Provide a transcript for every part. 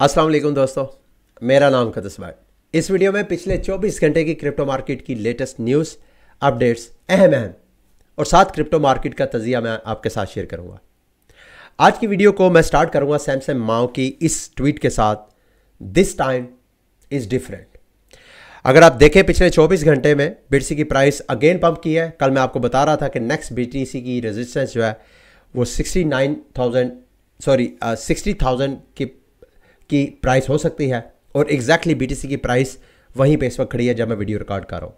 अस्सलाम वालेकुम दोस्तों मेरा नाम कदस भाई इस वीडियो में पिछले 24 घंटे की क्रिप्टो मार्केट की लेटेस्ट न्यूज़ अपडेट्स अहम अहम और साथ क्रिप्टो मार्केट का तजिया मैं आपके साथ शेयर करूँगा आज की वीडियो को मैं स्टार्ट करूँगा सैमसंग माओ की इस ट्वीट के साथ दिस टाइम इज़ डिफरेंट अगर आप देखें पिछले 24 घंटे में बीटीसी की प्राइस अगेन पंप की है कल मैं आपको बता रहा था कि नेक्स्ट बीटीसी की रेजिस्टेंस जो है वो 69,000 सॉरी uh, 60,000 की की प्राइस हो सकती है और एग्जैक्टली बी की प्राइस वहीं पर इस वक्त खड़ी है जब मैं वीडियो रिकॉर्ड कर रहा हूँ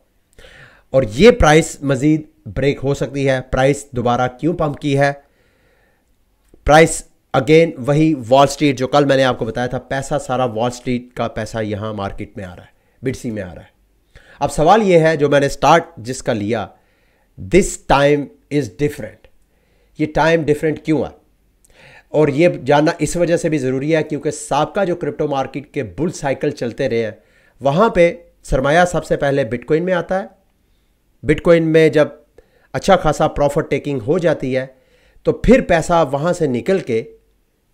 और ये प्राइस मज़ीद ब्रेक हो सकती है प्राइस दोबारा क्यों पंप की है प्राइस अगेन वही वॉल स्ट्रीट जो कल मैंने आपको बताया था पैसा सारा वॉल स्ट्रीट का पैसा यहाँ मार्केट में आ रहा है बिटसी में आ रहा है अब सवाल ये है जो मैंने स्टार्ट जिसका लिया दिस टाइम इज़ डिफरेंट ये टाइम डिफरेंट क्यों है और ये जानना इस वजह से भी ज़रूरी है क्योंकि सबका जो क्रिप्टो मार्केट के बुल साइकिल चलते रहे हैं वहाँ पे सरमाया सबसे पहले बिटकॉइन में आता है बिटकॉइन में जब अच्छा खासा प्रॉफिट टेकिंग हो जाती है तो फिर पैसा वहाँ से निकल के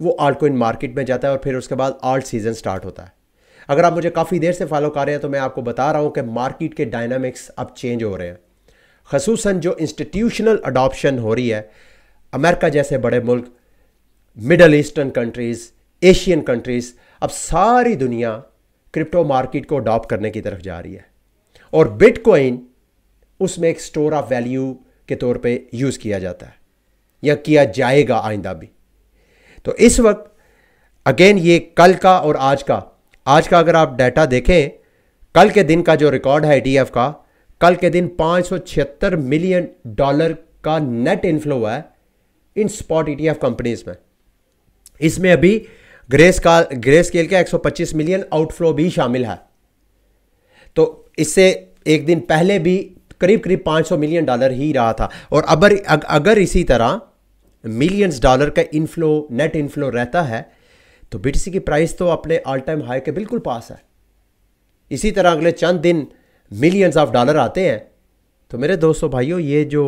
वो आल्ट कोइन मार्केट में जाता है और फिर उसके बाद आल्ट सीज़न स्टार्ट होता है अगर आप मुझे काफ़ी देर से फॉलो कर रहे हैं तो मैं आपको बता रहा हूँ कि मार्केट के डायनामिक्स अब चेंज हो रहे हैं खसूस जो इंस्टीट्यूशनल अडॉप्शन हो रही है अमेरिका जैसे बड़े मुल्क Middle Eastern countries Asian countries अब सारी दुनिया क्रिप्टो मार्केट को अडॉप्ट करने की तरफ जा रही है और बिटकॉइन उसमें एक स्टोर ऑफ वैल्यू के तौर पे यूज़ किया जाता है या किया जाएगा आइंदा भी तो इस वक्त अगेन ये कल का और आज का आज का अगर आप डाटा देखें कल के दिन का जो रिकॉर्ड है डी e का कल के दिन पाँच मिलियन डॉलर का नेट इन्फ्लो है इन स्पॉट ई कंपनीज में इसमें अभी ग्रेस का ग्रे स्केल का 125 मिलियन आउटफ्लो भी शामिल है तो इससे एक दिन पहले भी करीब करीब 500 मिलियन डॉलर ही रहा था और अगर अगर इसी तरह मिलियंस डॉलर का इनफ्लो नेट इनफ्लो रहता है तो बीटीसी की प्राइस तो अपने ऑल टाइम हाई के बिल्कुल पास है इसी तरह अगले चंद दिन मिलियंस ऑफ डॉलर आते हैं तो मेरे दोस्तों भाइयों ये जो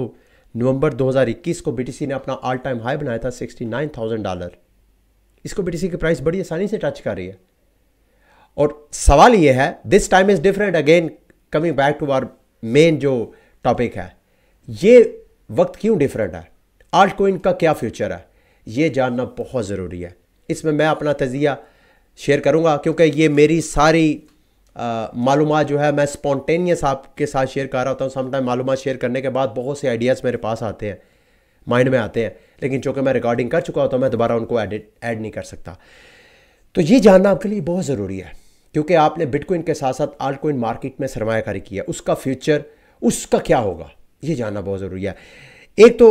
नवंबर 2021 को बीटीसी ने अपना ऑल टाइम हाई बनाया था 69,000 डॉलर इसको बी की प्राइस बड़ी आसानी से टच कर रही है और सवाल ये है this time is different again coming back to our main जो टॉपिक है ये वक्त क्यों डिफरेंट है आर्ट को इनका क्या फ्यूचर है ये जानना बहुत ज़रूरी है इसमें मैं अपना तजिया शेयर करूँगा क्योंकि ये मेरी सारी मालूम जो है मैं स्पॉन्टेनियस आपके साथ शेयर कर रहा होता हूँ समटाइम मालूम शेयर करने के बाद बहुत से आइडियाज़ मेरे पास आते हैं माइंड में आते हैं लेकिन चूंकि मैं रिकॉर्डिंग कर चुका होता हूँ तो मैं दोबारा उनको एडिट ऐड नहीं कर सकता तो ये जानना आपके लिए बहुत ज़रूरी है क्योंकि आपने बिटकॉइन के साथ साथ आल्ट कोइन मार्केट में सरमाकारी किया उसका फ्यूचर उसका क्या होगा ये जानना बहुत ज़रूरी है एक तो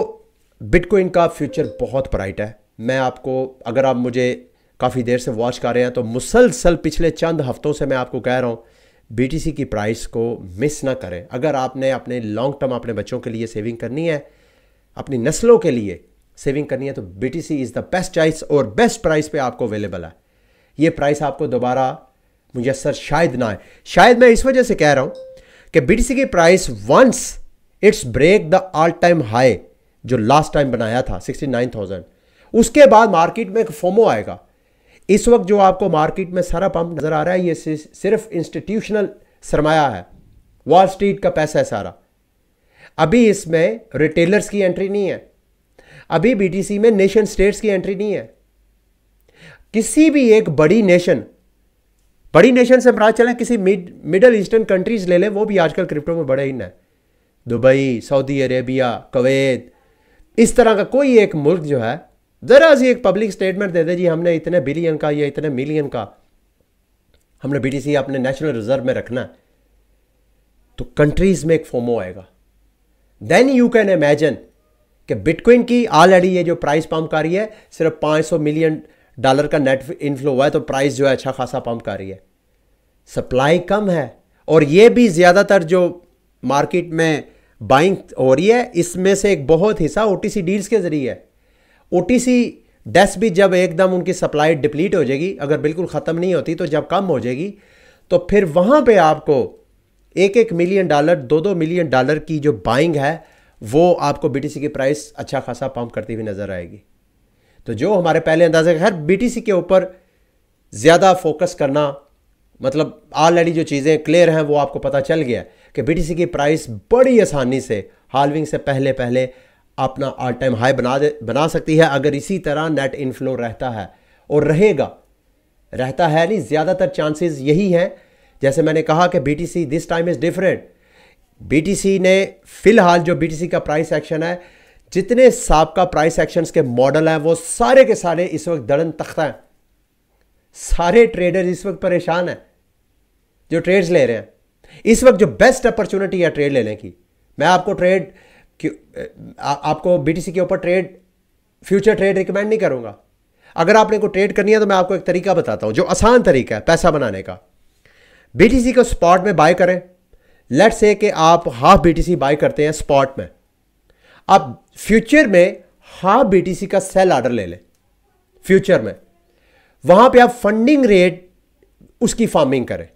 बिटकॉइन का फ्यूचर बहुत ब्राइट है मैं आपको अगर आप मुझे काफ़ी देर से वॉच कर रहे हैं तो मुसलसल पिछले चंद हफ्तों से मैं आपको कह रहा हूँ बी की प्राइस को मिस ना करें अगर आपने अपने लॉन्ग टर्म अपने बच्चों के लिए सेविंग करनी है अपनी नस्लों के लिए सेविंग करनी है तो B T C is the best choice और बेस्ट प्राइस पे आपको अवेलेबल है ये प्राइस आपको दोबारा मुयसर शायद ना है शायद मैं इस वजह से कह रहा हूँ कि बी टी सी की price once it's break the all time high जो लास्ट टाइम बनाया था सिक्सटी नाइन थाउजेंड उसके बाद मार्केट में एक फोमो आएगा इस वक्त जो आपको मार्केट में सारा पंप नज़र आ रहा है ये सिर्फ इंस्टीट्यूशनल सरमाया है वॉल स्ट्रीट का पैसा है सारा अभी इसमें रिटेलर्स की एंट्री नहीं है अभी बीटीसी में नेशन स्टेट्स की एंट्री नहीं है किसी भी एक बड़ी नेशन बड़ी नेशन से हम चलें किसी मिड मिडल ईस्टर्न कंट्रीज ले लें वो भी आजकल क्रिप्टो में बड़े ही ना दुबई सऊदी अरेबिया कवैत इस तरह का कोई एक मुल्क जो है ज़रा सी एक पब्लिक स्टेटमेंट दे दे जी हमने इतने बिलियन का या इतने मिलियन का हमने बीटीसी अपने नेशनल रिजर्व में रखना है तो कंट्रीज में एक फोमो आएगा देन यू कैन इमेजिन कि बिटकॉइन की ऑलरेडी ये जो प्राइस पंप कर रही है सिर्फ 500 मिलियन डॉलर का नेट इनफ्लो हुआ है तो प्राइस जो है अच्छा खासा पंप कर रही है सप्लाई कम है और ये भी ज़्यादातर जो मार्केट में बाइंग हो रही है इसमें से एक बहुत हिस्सा ओ डील्स के ज़रिए है ओ डेस्क भी जब एकदम उनकी सप्लाई डिप्लीट हो जाएगी अगर बिल्कुल ख़त्म नहीं होती तो जब कम हो जाएगी तो फिर वहाँ पे आपको एक एक मिलियन डॉलर दो दो मिलियन डॉलर की जो बाइंग है वो आपको बीटीसी की प्राइस अच्छा खासा पंप करती हुई नज़र आएगी तो जो हमारे पहले अंदाजे खैर बीटीसी के ऊपर ज़्यादा फोकस करना मतलब ऑलरेडी जो चीज़ें क्लियर हैं वो आपको पता चल गया कि बीटीसी की प्राइस बड़ी आसानी से हालविंग से पहले पहले अपना ऑल टाइम हाई बना दे बना सकती है अगर इसी तरह नेट इनफ्लो रहता है और रहेगा रहता है नहीं ज़्यादातर चांसेस यही हैं जैसे मैंने कहा कि BTC this time is different BTC ने फ़िलहाल जो बीटीसी का प्राइस एक्शन है जितने सबका प्राइस एक्शंस के मॉडल हैं वो सारे के सारे इस वक्त दड़न तख्ता हैं सारे ट्रेडर इस वक्त परेशान हैं जो ट्रेड्स ले रहे हैं इस वक्त जो बेस्ट अपॉर्चुनिटी है ट्रेड लेने की मैं आपको ट्रेड आपको बी के ऊपर ट्रेड फ्यूचर ट्रेड रिकमेंड नहीं करूंगा अगर आपने को ट्रेड करनी है तो मैं आपको एक तरीका बताता हूं जो आसान तरीका है पैसा बनाने का बीटीसी को स्पॉट में बाय करें लेट से कि आप हाफ बीटीसी बाय करते हैं स्पॉट में आप फ्यूचर में हाफ बीटीसी का सेल ऑर्डर ले लें फ्यूचर में वहां पे आप फंडिंग रेट उसकी फार्मिंग करें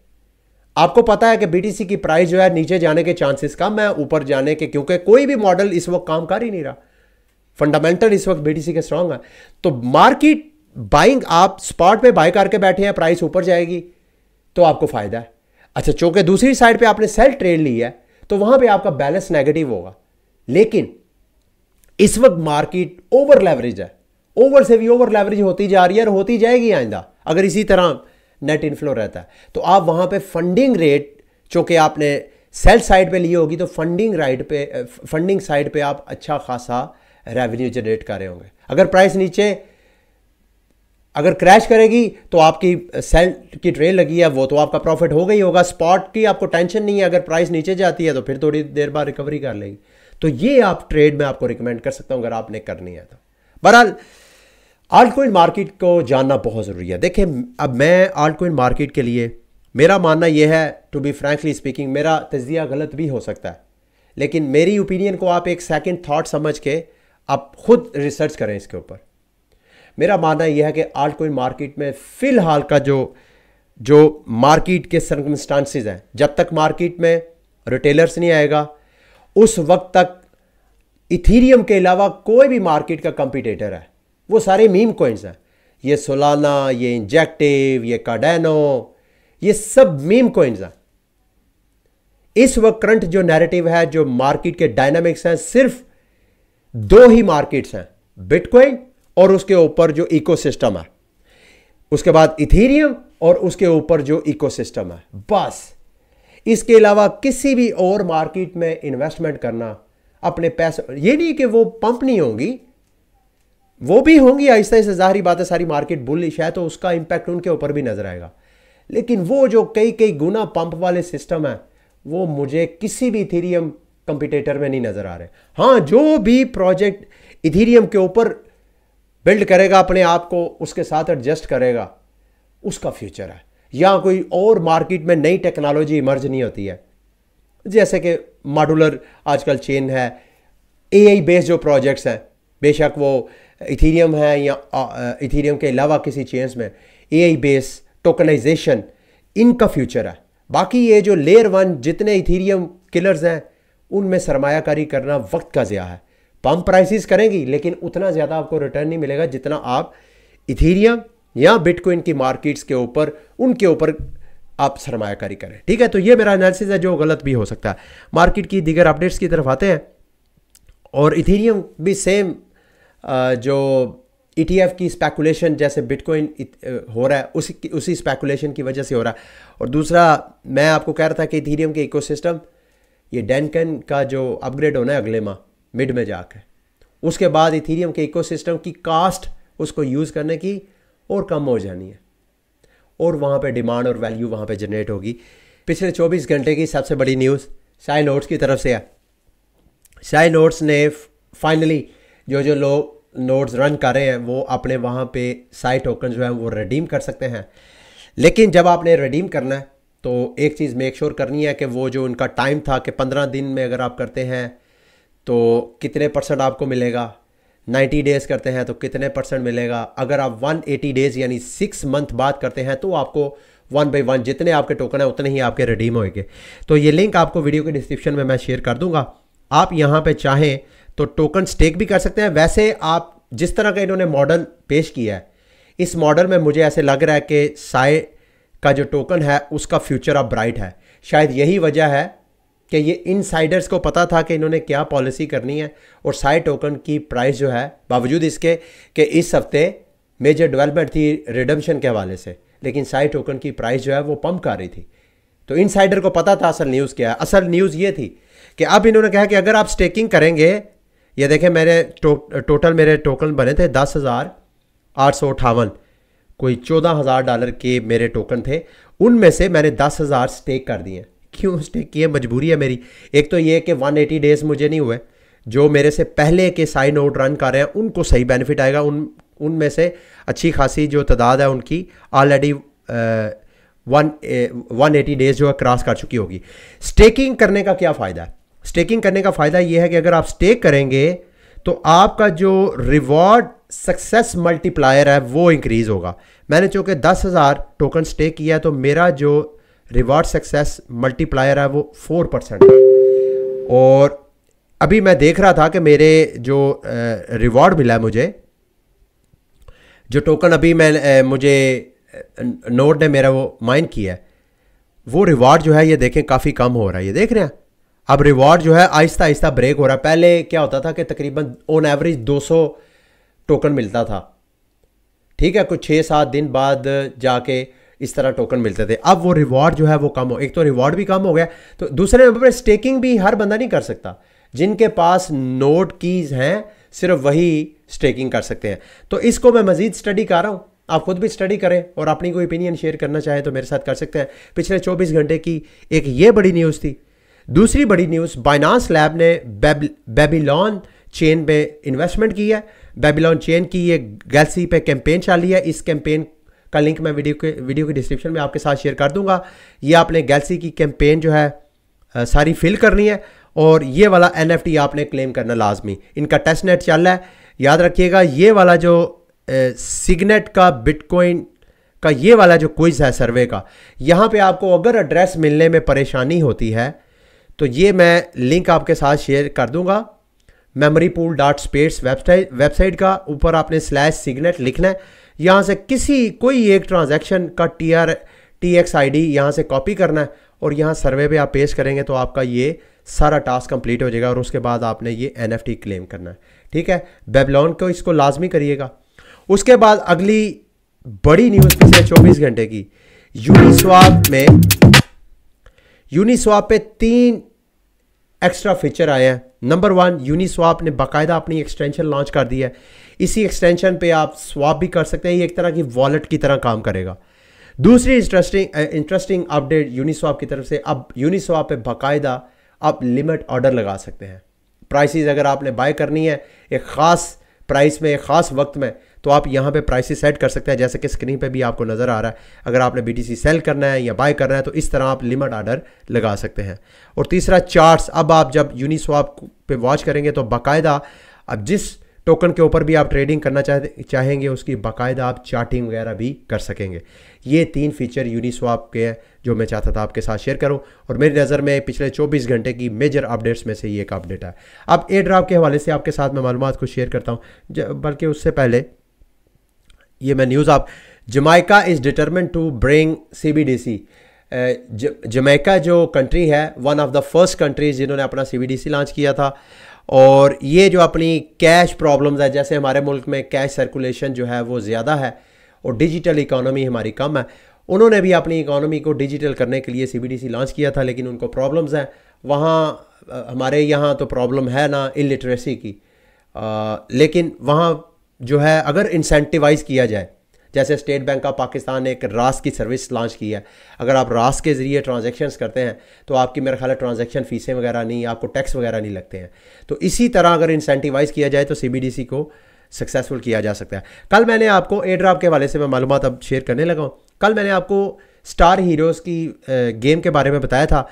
आपको पता है कि बीटीसी की प्राइस जो है नीचे जाने के चांसेस कम है ऊपर जाने के क्योंकि कोई भी मॉडल इस वक्त काम कर ही नहीं रहा फंडामेंटल इस वक्त बीटीसी के स्ट्रांग है तो मार्केट बाइंग आप स्पॉट पे बाय करके बैठे हैं प्राइस ऊपर जाएगी तो आपको फ़ायदा है अच्छा चूंकि दूसरी साइड पे आपने सेल ट्रेड ली है तो वहां पे आपका बैलेंस नेगेटिव होगा लेकिन इस वक्त मार्केट ओवर लेवरेज है ओवर से भी ओवर लेवरेज होती जा रही है और होती जाएगी आइंदा अगर इसी तरह नेट इनफ्लो रहता है तो आप वहां पे फंडिंग रेट चूंकि आपने सेल साइड पे ली होगी तो फंडिंग राइट पे फंडिंग साइड पे आप अच्छा खासा रेवेन्यू जनरेट कर रहे होंगे अगर प्राइस नीचे अगर क्रैश करेगी तो आपकी सेल की ट्रेल लगी है वो तो आपका प्रॉफिट हो गई होगा स्पॉट की आपको टेंशन नहीं है अगर प्राइस नीचे जाती है तो फिर थोड़ी देर बाद रिकवरी कर लेगी तो ये आप ट्रेड में आपको रिकमेंड कर सकता हूँ अगर आपने करनी है तो बहरहाल आल्ट कोइन मार्केट को जानना बहुत ज़रूरी है देखिए अब मैं आल्ट कोइन मार्केट के लिए मेरा मानना यह है टू बी फ्रैंकली स्पीकिंग मेरा तजिया गलत भी हो सकता है लेकिन मेरी ओपिनियन को आप एक सेकंड थॉट समझ के आप खुद रिसर्च करें इसके ऊपर मेरा मानना यह है कि आल्ट कोइन मार्केट में फ़िलहाल का जो जो मार्केट के सर्कमस्टांसिस हैं जब तक मार्केट में रिटेलर्स नहीं आएगा उस वक्त तक इथीरियम के अलावा कोई भी मार्केट का कंपिटेटर है वो सारे मीम कोइंस हैं ये सोलाना ये इंजेक्टिव ये कार्डेनो ये सब मीम कोइंस हैं इस वक्त करंट जो नैरेटिव है जो मार्केट के डायनामिक्स हैं सिर्फ दो ही मार्केट्स हैं बिटकॉइन और उसके ऊपर जो इकोसिस्टम है उसके बाद इथेरियम और उसके ऊपर जो इकोसिस्टम है बस इसके अलावा किसी भी और मार्केट में इन्वेस्टमेंट करना अपने पैसे ये नहीं कि वो पंप नहीं होंगी वो भी होंगी आहिस्ता आहिस्ता जाहरी बात है सारी मार्केट बुलिश है तो उसका इंपैक्ट उनके ऊपर भी नज़र आएगा लेकिन वो जो कई कई गुना पंप वाले सिस्टम है वो मुझे किसी भी इथीरियम कंपिटेटर में नहीं नज़र आ रहे हाँ जो भी प्रोजेक्ट इथीरियम के ऊपर बिल्ड करेगा अपने आप को उसके साथ एडजस्ट करेगा उसका फ्यूचर है या कोई और मार्केट में नई टेक्नोलॉजी इमर्ज नहीं होती है जैसे कि मॉडुलर आजकल चेन है आई बेस्ड जो प्रोजेक्ट्स हैं बेशक वो इथीरियम है या इथीरियम के अलावा किसी चेन्स में आई बेस टोकनाइजेशन इनका फ्यूचर है बाकी ये जो लेयर वन जितने इथीरियम किलर्स हैं उनमें सरमाकारी करना वक्त का ज़्या है पम्प प्राइसेस करेंगी लेकिन उतना ज़्यादा आपको रिटर्न नहीं मिलेगा जितना आप इथीरियम या बिटकॉइन की मार्केट्स के ऊपर उनके ऊपर आप सरमाकारी करें ठीक है तो ये मेरा एनालिसिस है जो गलत भी हो सकता है मार्केट की दीगर अपडेट्स की तरफ आते हैं और इथीरियम भी सेम जो ई e की स्पैकुलेशन जैसे बिटकॉइन हो रहा है उसी उसी स्पैकुलेशन की वजह से हो रहा है और दूसरा मैं आपको कह रहा था कि इथीरियम के इकोसिस्टम ये डेनकन का जो अपग्रेड होना है अगले माह मिड में जाकर उसके बाद इथीरियम के इकोसिस्टम की कास्ट उसको यूज़ करने की और कम हो जानी है और वहाँ पे डिमांड और वैल्यू वहाँ पे जनरेट होगी पिछले 24 घंटे की सबसे बड़ी न्यूज़ साई नोट्स की तरफ से है साई नोट्स ने फाइनली जो जो लोग नोट्स रन कर रहे हैं वो अपने वहाँ पे साई टोकन जो है वो रिडीम कर सकते हैं लेकिन जब आपने रिडीम करना है तो एक चीज़ मेक श्योर sure करनी है कि वो जो उनका टाइम था कि पंद्रह दिन में अगर आप करते हैं तो कितने परसेंट आपको मिलेगा 90 डेज़ करते हैं तो कितने परसेंट मिलेगा अगर आप 180 डेज़ यानी सिक्स मंथ बात करते हैं तो आपको वन बाई वन जितने आपके टोकन हैं उतने ही आपके रिडीम होएंगे तो ये लिंक आपको वीडियो के डिस्क्रिप्शन में मैं शेयर कर दूंगा आप यहाँ पे चाहें तो टोकन स्टेक भी कर सकते हैं वैसे आप जिस तरह का इन्होंने मॉडल पेश किया है इस मॉडल में मुझे ऐसे लग रहा है कि साय का जो टोकन है उसका फ्यूचर अब ब्राइट है शायद यही वजह है कि ये साइडर्स को पता था कि इन्होंने क्या पॉलिसी करनी है और साई टोकन की प्राइस जो है बावजूद इसके कि इस हफ्ते मेजर डेवलपमेंट थी रिडम्शन के हवाले से लेकिन साई टोकन की प्राइस जो है वो पंप कर रही थी तो इन को पता था असल न्यूज़ क्या है असल न्यूज़ ये थी कि अब इन्होंने कहा कि अगर आप स्टेकिंग करेंगे ये देखें मेरे टो, टोटल मेरे टोकन बने थे दस हज़ार आठ सौ अठावन कोई चौदह हज़ार डॉलर के मेरे टोकन थे उनमें से मैंने दस हज़ार स्टेक कर दिए क्यों की है मजबूरी है मेरी एक तो ये कि वन एटी डेज़ मुझे नहीं हुए जो मेरे से पहले के साइन आउट रन कर रहे हैं उनको सही बेनिफिट आएगा उन उनमें से अच्छी खासी जो तादाद है उनकी already one one eighty days जो है क्रॉस कर चुकी होगी स्टेकिंग करने का क्या फ़ायदा है स्टेकिंग करने का फ़ायदा ये है कि अगर आप स्टेक करेंगे तो आपका जो रिवॉर्ड सक्सेस मल्टीप्लायर है वो इंक्रीज़ होगा मैंने चूँकि दस हज़ार टोकन स्टेक किया तो मेरा जो रिवार्ड सक्सेस मल्टीप्लायर है वो फोर परसेंट और अभी मैं देख रहा था कि मेरे जो रिवॉर्ड मिला है मुझे जो टोकन अभी मैं मुझे नोट ने मेरा वो माइन किया है वो रिवॉर्ड जो है ये देखें काफ़ी कम हो रहा है ये देख रहे हैं अब रिवॉर्ड जो है आहिस्ता आहिस्ता ब्रेक हो रहा है पहले क्या होता था कि तकरीबन ऑन एवरेज 200 टोकन मिलता था ठीक है कुछ छः सात दिन बाद जाके इस तरह टोकन मिलते थे अब वो रिवॉर्ड जो है वो कम हो एक तो रिवॉर्ड भी कम हो गया तो दूसरे नंबर पर स्टेकिंग भी हर बंदा नहीं कर सकता जिनके पास नोट कीज़ हैं सिर्फ वही स्टेकिंग कर सकते हैं तो इसको मैं मज़ीद स्टडी कर रहा हूँ आप खुद भी स्टडी करें और अपनी कोई ओपिनियन शेयर करना चाहें तो मेरे साथ कर सकते हैं पिछले 24 घंटे की एक ये बड़ी न्यूज़ थी दूसरी बड़ी न्यूज़ बाइनास लैब ने बेबीलोन चेन पे इन्वेस्टमेंट की है बेबीलोन चेन की ये गैलसी पे कैंपेन चाली है इस कैंपेन का लिंक मैं वीडियो के वीडियो के डिस्क्रिप्शन में आपके साथ शेयर कर दूंगा ये आपने गैलसी की कैंपेन जो है आ, सारी फिल करनी है और ये वाला एन आपने क्लेम करना लाजमी इनका टेस्ट नेट चल रहा है याद रखिएगा ये वाला जो सिग्नेट का बिटकॉइन का ये वाला जो क्विज है सर्वे का यहाँ पे आपको अगर एड्रेस मिलने में परेशानी होती है तो ये मैं लिंक आपके साथ शेयर कर दूंगा memory pool dot space website website का ऊपर आपने स्लैश सिग्नेट लिखना है यहाँ से किसी कोई एक ट्रांजैक्शन का T R T X I D यहाँ से कॉपी करना है और यहाँ सर्वे पे आप पेश करेंगे तो आपका ये सारा टास्क कंप्लीट हो जाएगा और उसके बाद आपने ये एन एफ टी क्लेम करना है ठीक है बेबलॉन को इसको लाजमी करिएगा उसके बाद अगली बड़ी न्यूज़ पिछले चौबीस घंटे की यूनिस्वाप में यूनिस्वाप पे तीन एक्स्ट्रा फीचर आए हैं नंबर वन यूनिस्वाप ने बाकायदा अपनी एक्सटेंशन लॉन्च कर दी है इसी एक्सटेंशन पे आप स्वाप भी कर सकते हैं ये एक तरह की वॉलेट की तरह काम करेगा दूसरी इंटरेस्टिंग इंटरेस्टिंग अपडेट यूनिस्वाप की तरफ से अब यूनिस्वाप पे बाकायदा आप लिमिट ऑर्डर लगा सकते हैं प्राइसेस अगर आपने बाय करनी है एक ख़ास प्राइस में एक ख़ास वक्त में तो आप यहाँ पे प्राइसेस सेट कर सकते हैं जैसे कि स्क्रीन पे भी आपको नज़र आ रहा है अगर आपने बीटीसी सेल करना है या बाय करना है तो इस तरह आप लिमिट ऑर्डर लगा सकते हैं और तीसरा चार्ट्स अब आप जब यूनिस्वाप पे वॉच करेंगे तो बाकायदा अब जिस टोकन के ऊपर भी आप ट्रेडिंग करना चाहते चाहेंगे उसकी बाकायदा आप चार्टिंग वगैरह भी कर सकेंगे ये तीन फीचर यूनिस्वाप के हैं जो मैं चाहता था आपके साथ शेयर करूं और मेरी नज़र में पिछले 24 घंटे की मेजर अपडेट्स में से ये एक अपडेट है अब ए ड्राफ के हवाले से आपके साथ मैं मालूम को शेयर करता हूँ बल्कि उससे पहले ये मैं न्यूज़ आप Jamaica is determined to bring C B D C Jamaica जो कंट्री है one of the first countries जिन्होंने अपना सी लॉन्च किया था और ये जो अपनी कैश प्रॉब्लम्स है जैसे हमारे मुल्क में कैश सर्कुलेशन जो है वो ज़्यादा है और डिजिटल इकानमी हमारी कम है उन्होंने भी अपनी इकानमी को डिजिटल करने के लिए सी लॉन्च किया था लेकिन उनको प्रॉब्लम्स हैं वहाँ हमारे यहाँ तो प्रॉब्लम है ना इलिटरेसी की आ, लेकिन वहाँ जो है अगर इंसेंटिवाइज़ किया जाए जैसे स्टेट बैंक ऑफ पाकिस्तान ने एक रास की सर्विस लॉन्च की है अगर आप रास के ज़रिए ट्रांजेक्शन्स करते हैं तो आपकी मेरा ख्याल है ट्रांजेक्शन फ़ीसें वगैरह नहीं आपको टैक्स वगैरह नहीं लगते हैं तो इसी तरह अगर इंसेंटिवाइज़ किया जाए तो सी को सक्सेसफुल किया जा सकता है कल मैंने आपको ए ड्राप के हवाले से मैं मालूम अब शेयर करने लगा हूँ कल मैंने आपको स्टार हीरोज़ की गेम के बारे में बताया था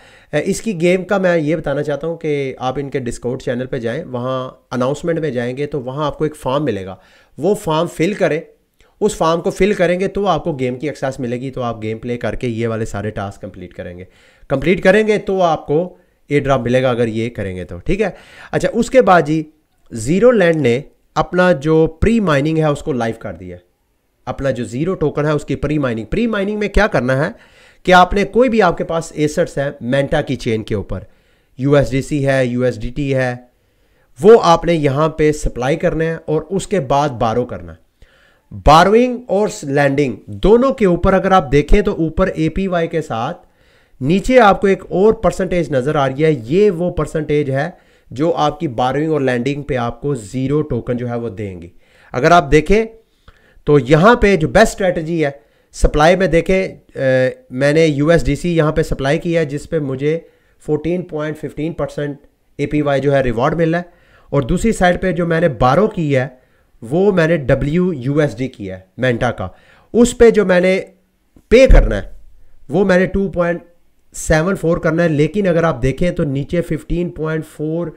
इसकी गेम का मैं ये बताना चाहता हूँ कि आप इनके डिस्काउंट चैनल पे जाएँ वहाँ अनाउंसमेंट में जाएंगे तो वहाँ आपको एक फॉर्म मिलेगा वो फॉर्म फिल करें उस फार्म को फिल करेंगे तो आपको गेम की एक्सेस मिलेगी तो आप गेम प्ले करके ये वाले सारे टास्क कंप्लीट करेंगे कंप्लीट करेंगे तो आपको ए ड्रॉप मिलेगा अगर ये करेंगे तो ठीक है अच्छा उसके बाद जी ज़ीरो लैंड ने अपना जो प्री माइनिंग है उसको लाइव कर दिया अपना जो ज़ीरो टोकन है उसकी प्री माइनिंग प्री माइनिंग में क्या करना है कि आपने कोई भी आपके पास एसर्ट्स हैं मेंटा की चेन के ऊपर यूएसडीसी है यूएसडीटी है वो आपने यहाँ पे सप्लाई करना है और उसके बाद बारो करना है बारोइंग और लैंडिंग दोनों के ऊपर अगर आप देखें तो ऊपर वाई के साथ नीचे आपको एक और परसेंटेज नज़र आ रही है ये वो परसेंटेज है जो आपकी बारोइंग और लैंडिंग पे आपको ज़ीरो टोकन जो है वो देंगी अगर आप देखें तो यहां पे जो बेस्ट स्ट्रेटजी है सप्लाई में देखें मैंने यूएसडीसी यहां पे पर सप्लाई किया है जिस पे मुझे 14.15 परसेंट ए पी वाई जो है रिवॉर्ड मिल रहा है और दूसरी साइड पे जो मैंने बारो की है वो मैंने डब्ल्यू यू एस डी किया है मेंटा का उस पे जो मैंने पे करना है वो मैंने टू पॉइंट सेवन फोर करना है लेकिन अगर आप देखें तो नीचे fifteen point four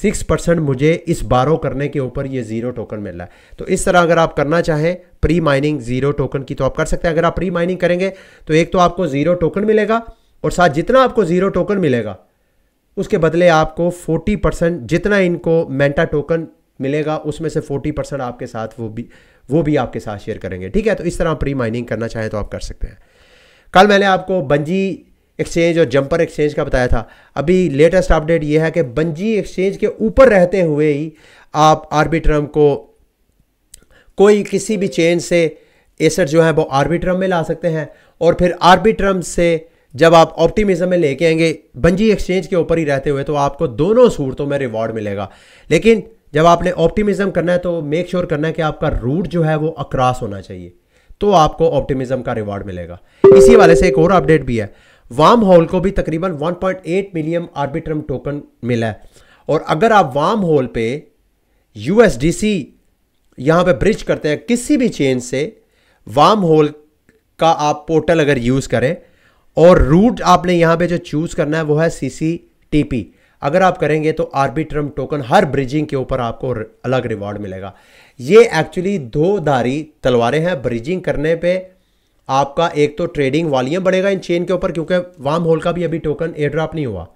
six percent मुझे इस बारो करने के ऊपर ये ज़ीरो टोकन मिल रहा है तो इस तरह अगर आप करना चाहें प्री माइनिंग ज़ीरो टोकन की तो आप कर सकते हैं अगर आप प्री माइनिंग करेंगे तो एक तो आपको ज़ीरो टोकन मिलेगा और साथ जितना आपको ज़ीरो टोकन मिलेगा उसके बदले आपको फोर्टी परसेंट जितना इनको मेंटा टोकन मिलेगा उसमें से फोर्टी परसेंट आपके साथ वो भी वो भी आपके साथ शेयर करेंगे ठीक है तो इस तरह प्री माइनिंग करना चाहें तो आप कर सकते हैं कल मैंने आपको बंजी एक्सचेंज और जंपर एक्सचेंज का बताया था अभी लेटेस्ट अपडेट ये है कि बंजी एक्सचेंज के ऊपर रहते हुए ही आप आर्बिट्रम को कोई किसी भी चेंज से एसेट जो है वो आर्बिट्रम में ला सकते हैं और फिर आर्बिट्रम से जब आप ऑप्टिमिज्म में लेके आएंगे बंजी एक्सचेंज के ऊपर ही रहते हुए तो आपको दोनों सूरतों में रिवॉर्ड मिलेगा लेकिन जब आपने ऑप्टिमिज्म करना है तो मेक श्योर sure करना है कि आपका रूट जो है वो अक्रॉस होना चाहिए तो आपको ऑप्टिमिज्म का रिवॉर्ड मिलेगा इसी वाले से एक और अपडेट भी है वाम होल को भी तकरीबन 1.8 मिलियन आर्बिट्रम टोकन मिला है और अगर आप वाम होल पे यूएसडीसी यहाँ पे ब्रिज करते हैं किसी भी चेन से वाम होल का आप पोर्टल अगर यूज़ करें और रूट आपने यहाँ पे जो चूज़ करना है वो है सी सी टी पी अगर आप करेंगे तो आर्बिट्रम टोकन हर ब्रिजिंग के ऊपर आपको अलग रिवॉर्ड मिलेगा ये एक्चुअली दो धारी तलवारें हैं ब्रिजिंग करने पे आपका एक तो ट्रेडिंग वॉल्यूम बढ़ेगा इन चेन के ऊपर क्योंकि वाम होल का भी अभी टोकन एड्रॉप नहीं हुआ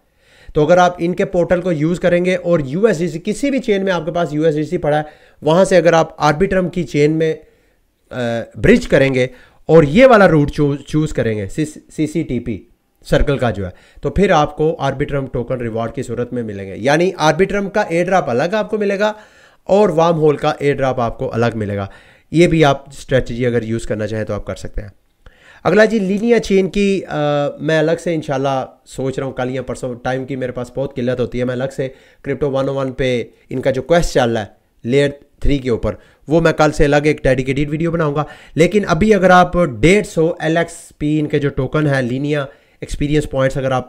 तो अगर आप इनके पोर्टल को यूज़ करेंगे और यू किसी भी चेन में आपके पास यू पड़ा है वहाँ से अगर आप आर्बिट्रम की चेन में ब्रिज करेंगे और ये वाला रूट चूज़ करेंगे C C T P circle का जो है तो फिर आपको आर्बिट्रम टोकन रिवॉर्ड की सूरत में मिलेंगे यानी आर्बिट्रम का ए ड्राप अलग आपको मिलेगा और वाम होल का ए ड्राप आपको अलग मिलेगा ये भी आप स्ट्रेटजी अगर यूज़ करना चाहें तो आप कर सकते हैं अगला जी लीनिया चेन की आ, मैं अलग से इन सोच रहा हूँ कल या परसों टाइम की मेरे पास बहुत किल्लत होती है मैं अलग से क्रिप्टो वन वन पे इनका जो क्वेस्ट चल रहा है लेयर थ्री के ऊपर वो मैं कल से अलग एक डेडिकेटेड वीडियो बनाऊंगा लेकिन अभी अगर आप डेढ़ सौ एल इनके जो टोकन है लीनिया एक्सपीरियंस पॉइंट्स अगर आप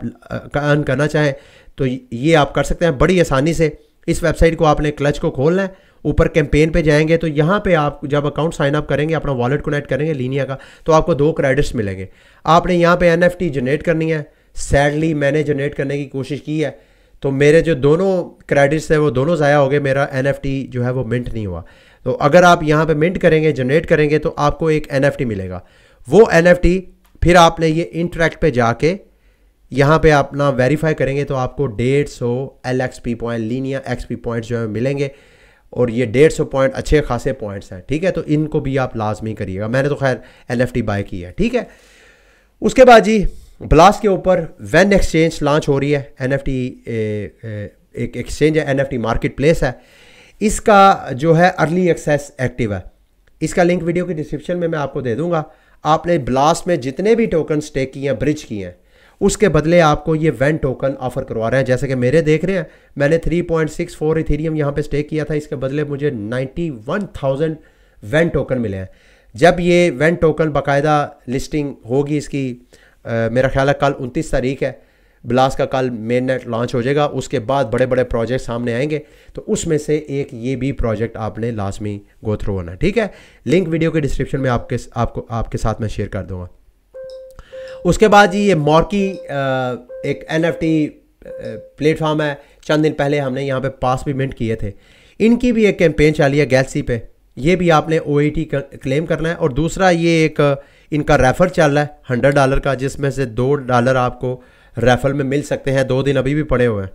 अर्न करना चाहें तो ये आप कर सकते हैं बड़ी आसानी से इस वेबसाइट को आपने क्लच को खोलना है ऊपर कैंपेन पे जाएंगे तो यहाँ पे आप जब अकाउंट साइन अप करेंगे अपना वॉलेट कनेक्ट करेंगे लीनिया का तो आपको दो क्रेडिट्स मिलेंगे आपने यहाँ पे एनएफटी जनरेट करनी है सैडली मैंने जनरेट करने की कोशिश की है तो मेरे जो दोनों क्रेडिट्स है वो दोनों ज़ाया हो गए मेरा एन जो है वो मिंट नहीं हुआ तो अगर आप यहाँ पर मिंट करेंगे जनरेट करेंगे तो आपको एक एन मिलेगा वो एन फिर आपने ये इंटरेक्ट पे जाके यहाँ पे अपना वेरीफाई करेंगे तो आपको डेढ़ सौ L X P point Linea X P point जो है मिलेंगे और ये डेढ़ सौ पॉइंट अच्छे खासे पॉइंट्स हैं ठीक है तो इनको भी आप लाजमी करिएगा मैंने तो खैर एन एफ टी बाई की है ठीक है उसके बाद जी ब्लास के ऊपर वेन एक्सचेंज लॉन्च हो रही है एन एफ टी एक एक्सचेंज है N F T market place है इसका जो है अर्ली एक्सेस एक्टिव है इसका लिंक वीडियो के डिस्क्रिप्शन में मैं आपको दे दूंगा आपने ब्लास्ट में जितने भी टोकन स्टेक किए हैं ब्रिज किए हैं उसके बदले आपको ये वेन टोकन ऑफर करवा रहे हैं जैसे कि मेरे देख रहे हैं मैंने 3.64 पॉइंट सिक्स फोर इथीरियम यहाँ पर स्टेक किया था इसके बदले मुझे 91,000 वेन टोकन मिले हैं जब ये वेन टोकन बाकायदा लिस्टिंग होगी इसकी आ, मेरा ख्याल है कल उनतीस तारीख है ब्लास्ट का कल मेन नेट लॉन्च हो जाएगा उसके बाद बड़े बड़े प्रोजेक्ट सामने आएंगे तो उसमें से एक ये भी प्रोजेक्ट आपने लाजमी गो थ्रू होना है ठीक है लिंक वीडियो के डिस्क्रिप्शन में आपके आपको आपके साथ मैं शेयर कर दूंगा उसके बाद जी ये मॉर्की एक एन एफ टी प्लेटफॉर्म है चंद दिन पहले हमने यहाँ पे पास भी मिनट किए थे इनकी भी एक कैंपेन चली है गैलसी पे ये भी आपने ओ टी क्लेम करना है और दूसरा ये एक इनका रेफर चल रहा है हंड्रेड डॉलर का जिसमें से दो डॉलर आपको रेफल में मिल सकते हैं दो दिन अभी भी पड़े हुए हैं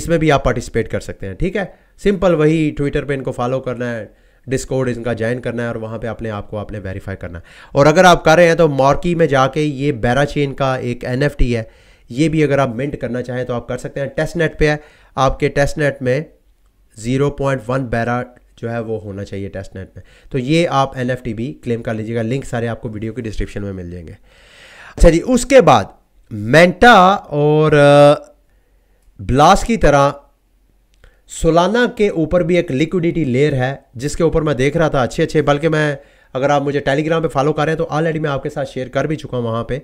इसमें भी आप पार्टिसिपेट कर सकते हैं ठीक है सिंपल वही ट्विटर पे इनको फॉलो करना है डिस्कोड इनका ज्वाइन करना है और वहाँ पे अपने आप को आपने वेरीफाई करना है और अगर आप कर रहे हैं तो मॉर्की में जाके ये बैरा चेन का एक एन है ये भी अगर आप मिंट करना चाहें तो आप कर सकते हैं टेस्ट नेट पर है आपके टेस्ट नेट में ज़ीरो पॉइंट वन बैरा जो है वो होना चाहिए टेस्ट नेट में तो ये आप एन भी क्लेम कर लीजिएगा लिंक सारे आपको वीडियो के डिस्क्रिप्शन में मिल जाएंगे अच्छा जी उसके बाद मेंटा और ब्लास की तरह सोलाना के ऊपर भी एक लिक्विडिटी लेयर है जिसके ऊपर मैं देख रहा था अच्छे अच्छे बल्कि मैं अगर आप मुझे टेलीग्राम पे फॉलो कर रहे हैं तो ऑलरेडी मैं आपके साथ शेयर कर भी चुका हूँ वहाँ पे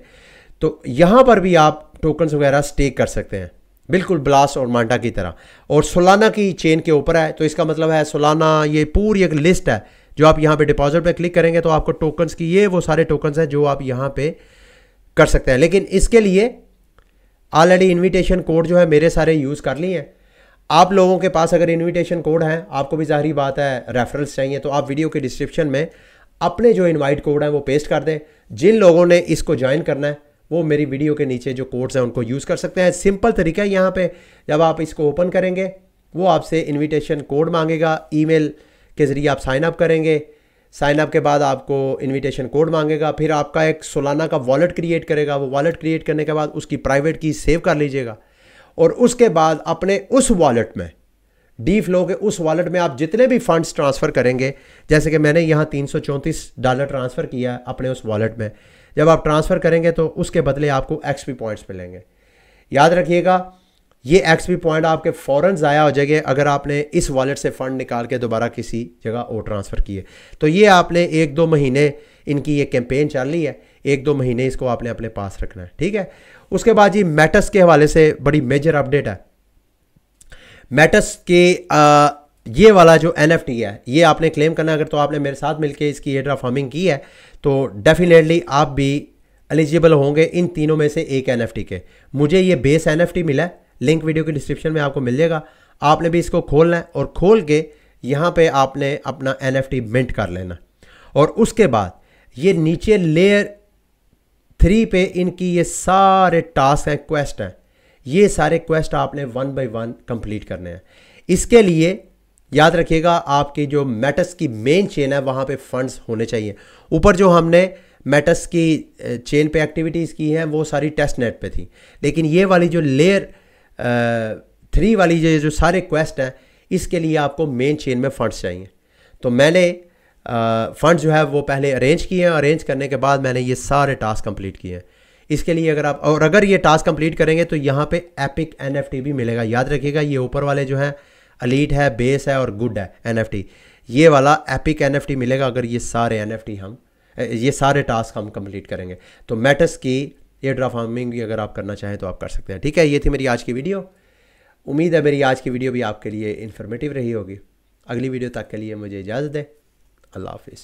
तो यहाँ पर भी आप टोकन्स वगैरह स्टेक कर सकते हैं बिल्कुल ब्लास और मांटा की तरह और सोलाना की चेन के ऊपर है तो इसका मतलब है सोलाना ये पूरी एक लिस्ट है जो आप यहाँ पे डिपॉजिट पे क्लिक करेंगे तो आपको टोकन्स की ये वो सारे टोकन्स हैं जो आप यहाँ पर कर सकते हैं लेकिन इसके लिए ऑलरेडी इनविटेशन कोड जो है मेरे सारे यूज़ कर लिए हैं आप लोगों के पास अगर इनविटेशन कोड है आपको भी ज़ाहरी बात है रेफरेंस चाहिए तो आप वीडियो के डिस्क्रिप्शन में अपने जो इनवाइट कोड हैं वो पेस्ट कर दें जिन लोगों ने इसको ज्वाइन करना है वो मेरी वीडियो के नीचे जो कोड्स हैं उनको यूज़ कर सकते हैं सिंपल तरीका है यहाँ पर जब आप इसको ओपन करेंगे वो आपसे इन्विटेशन कोड मांगेगा ईमेल के ज़रिए आप साइन अप करेंगे साइन अप के बाद आपको इनविटेशन कोड मांगेगा फिर आपका एक सोलाना का वॉलेट क्रिएट करेगा वो वॉलेट क्रिएट करने के बाद उसकी प्राइवेट की सेव कर लीजिएगा और उसके बाद अपने उस वॉलेट में डी फ्लो के उस वॉलेट में आप जितने भी फंड्स ट्रांसफ़र करेंगे जैसे कि मैंने यहाँ तीन डॉलर ट्रांसफ़र किया है अपने उस वॉलेट में जब आप ट्रांसफ़र करेंगे तो उसके बदले आपको एक्सपी पॉइंट्स मिलेंगे याद रखिएगा ये एक्स पी पॉइंट आपके फ़ौरन ज़ाया हो जाएंगे अगर आपने इस वॉलेट से फ़ंड निकाल के दोबारा किसी जगह और ट्रांसफ़र किए तो ये आपने एक दो महीने इनकी ये कैंपेन चल रही है एक दो महीने इसको आपने अपने पास रखना है ठीक है उसके बाद जी मैटस के हवाले से बड़ी मेजर अपडेट है मैटस के आ, ये वाला जो एन है ये आपने क्लेम करना अगर तो आपने मेरे साथ मिलकर इसकी एड्रा फार्मिंग की है तो डेफिनेटली आप भी एलिजिबल होंगे इन तीनों में से एक एन के मुझे ये बेस एन मिला है लिंक वीडियो के डिस्क्रिप्शन में आपको मिल जाएगा आपने भी इसको खोलना है और खोल के यहाँ पे आपने अपना एन मिंट कर लेना और उसके बाद ये नीचे लेयर थ्री पे इनकी ये सारे टास्क हैं क्वेस्ट हैं ये सारे क्वेस्ट आपने वन बाय वन कंप्लीट करने हैं इसके लिए याद रखिएगा आपकी जो मेटस की मेन चेन है वहाँ पे फंड्स होने चाहिए ऊपर जो हमने मेटस की चेन पे एक्टिविटीज़ की हैं वो सारी टेस्ट नेट पे थी लेकिन ये वाली जो लेयर थ्री वाली जो जो सारे क्वेस्ट हैं इसके लिए आपको मेन चेन में फ़ंड्स चाहिए तो मैंने फ़ंड्स जो है वो पहले अरेंज किए हैं अरेंज करने के बाद मैंने ये सारे टास्क कंप्लीट किए हैं इसके लिए अगर आप और अगर ये टास्क कंप्लीट करेंगे तो यहाँ पे एपिक एन भी मिलेगा याद रखिएगा ये ऊपर वाले जो हैं अलीट है बेस है और गुड है एन ये वाला एपिक एन मिलेगा अगर ये सारे एन हम ये सारे टास्क हम कंप्लीट करेंगे तो मेटस की एयर फार्मिंग भी अगर आप करना चाहें तो आप कर सकते हैं ठीक है ये थी मेरी आज की वीडियो उम्मीद है मेरी आज की वीडियो भी आपके लिए इन्फॉर्मेटिव रही होगी अगली वीडियो तक के लिए मुझे इजाज़त दें अल्लाह हाफिज़